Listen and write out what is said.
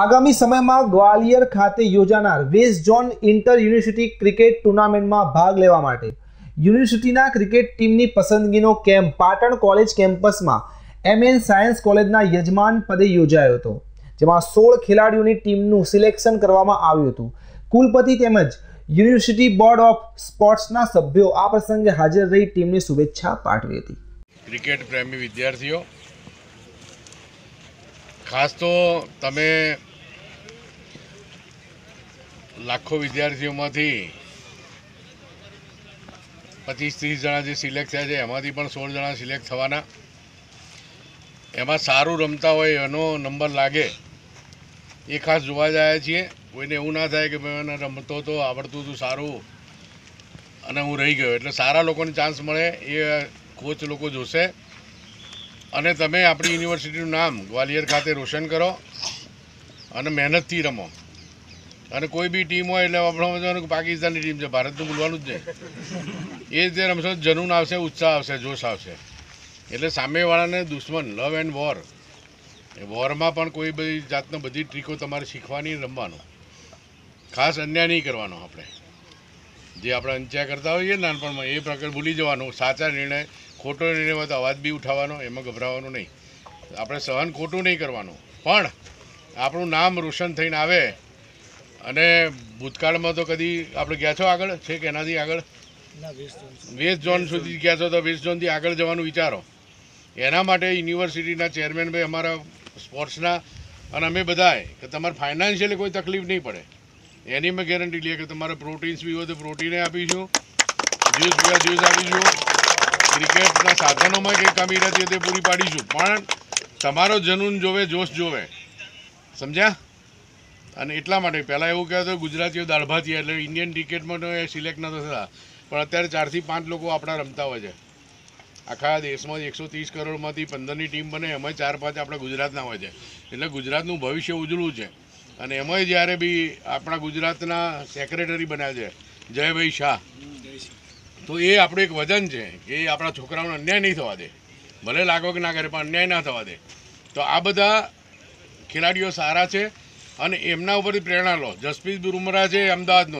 આગામી સમયમાં ગ્વાલિયર ખાતે યોજાનાર west zone inter university cricket ટુર્નામેન્ટમાં ભાગ લેવા માટે યુનિવર્સિટીના ક્રિકેટ ટીમની પસંદગીનો કેમ્પ પાટણ કોલેજ કેમ્પસમાં એમએન સાયન્સ કોલેજના યજમાન પદે યોજાયો હતો જેમાં સોળ ખેલાડીઓની ટીમનું સિલેક્શન કરવામાં આવ્યું હતું કુલપતિ તેમજ યુનિવર્સિટી બોર્ડ ઓફ સ્પોર્ટ્સના સભ્યો આ પ્રસંગે હાજર રહી ટીમને શુભેચ્છા પાઠવી હતી ક્રિકેટ પ્રેમી વિદ્યાર્થીઓ ખાસ તો તમે લાખો વિદ્યાર્થીઓમાંથી પચીસ ત્રીસ જણા જે સિલેક્ટ થયા છે એમાંથી પણ સોળ જણા સિલેક્ટ થવાના એમાં સારું રમતા હોય એનો નંબર લાગે એ ખાસ જોવા જાય છીએ કોઈને એવું ના થાય કે ભાઈ મને રમતો હતો આવડતું હતું સારું અને હું રહી ગયો એટલે સારા લોકોને ચાન્સ મળે એ કોચ લોકો જોશે અને તમે આપણી યુનિવર્સિટીનું નામ ગ્વાલિયર ખાતે રોશન કરો અને મહેનતથી રમો અને કોઈ બી ટીમ હોય એટલે આપણે પાકિસ્તાનની ટીમ છે ભારતનું બોલવાનું જ નહીં એ જે રમશો જનૂન આવશે ઉત્સાહ આવશે જોશ આવશે એટલે સામેવાળાને દુશ્મન લવ એન્ડ વોર એ વોરમાં પણ કોઈ બધી જાતના બધી ટ્રીકો તમારે શીખવાની રમવાનું ખાસ અન્યાય નહીં કરવાનો આપણે જે આપણે અંત્યા કરતા હોઈએ નાનપણમાં એ પ્રકાર ભૂલી જવાનો સાચા નિર્ણય ખોટો નિર્ણય હોય તો અવાજ બી ઉઠાવવાનો એમાં ગભરાવાનું નહીં આપણે સહન ખોટું નહીં કરવાનું પણ આપણું નામ રોશન થઈને આવે અને ભૂતકાળમાં તો કદી આપણે ગયા છો આગળ છે કે એનાથી આગળ વેસ્ટ ઝોન સુધી ગયા છો તો વેસ્ટ ઝોનથી આગળ જવાનું વિચારો એના માટે યુનિવર્સિટીના ચેરમેન ભાઈ અમારા સ્પોર્ટ્સના અને અમે બધાએ કે તમારે ફાઇનાન્શિયલી કોઈ તકલીફ નહીં પડે એની મેં ગેરંટી લઈએ કે તમારે પ્રોટીન્સ બી હોય તો પ્રોટીને આપીશું જ્યુસ પીવા જ્યુસ આપીશું ક્રિકેટના સાધનોમાં કંઈ કમી નથી તે પૂરી પાડીશું પણ તમારો જનુન જોવે જોશ જોવે સમજ્યા અને એટલા માટે પહેલાં એવું કહેવાતું ગુજરાતીઓ દાળભાતી એટલે ઇન્ડિયન ક્રિકેટમાં એ સિલેક્ટ ન થતા પણ અત્યારે ચારથી પાંચ લોકો આપણા રમતા હોય છે આખા દેશમાં એકસો ત્રીસ કરોડમાંથી પંદરની ટીમ બને એમાં ચાર પાંચ આપણા ગુજરાતના હોય છે એટલે ગુજરાતનું ભવિષ્ય ઉજળું છે અને એમાંય જ્યારે બી આપણા ગુજરાતના સેક્રેટરી બન્યા છે જયભાઈ શાહ તો એ આપણું એક વજન છે કે એ આપણા છોકરાઓને અન્યાય નહીં થવા દે ભલે લાગો કે ના કરે પણ અન્યાય ના થવા દે તો આ બધા ખેલાડીઓ સારા છે અને એમના ઉપરથી પ્રેરણા લો જસપ્રીત બુમરા છે અમદાવાદનો